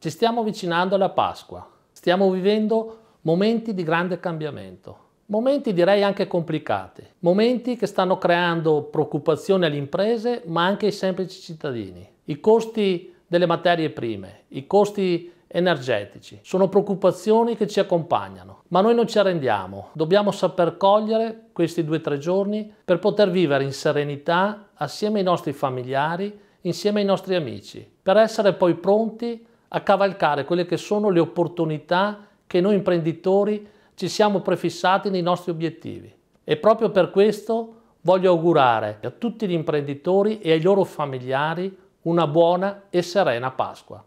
Ci stiamo avvicinando alla Pasqua, stiamo vivendo momenti di grande cambiamento, momenti direi anche complicati, momenti che stanno creando preoccupazioni alle imprese ma anche ai semplici cittadini. I costi delle materie prime, i costi energetici. Sono preoccupazioni che ci accompagnano, ma noi non ci arrendiamo. Dobbiamo saper cogliere questi due o tre giorni per poter vivere in serenità assieme ai nostri familiari, insieme ai nostri amici, per essere poi pronti a cavalcare quelle che sono le opportunità che noi imprenditori ci siamo prefissati nei nostri obiettivi. E proprio per questo voglio augurare a tutti gli imprenditori e ai loro familiari una buona e serena Pasqua.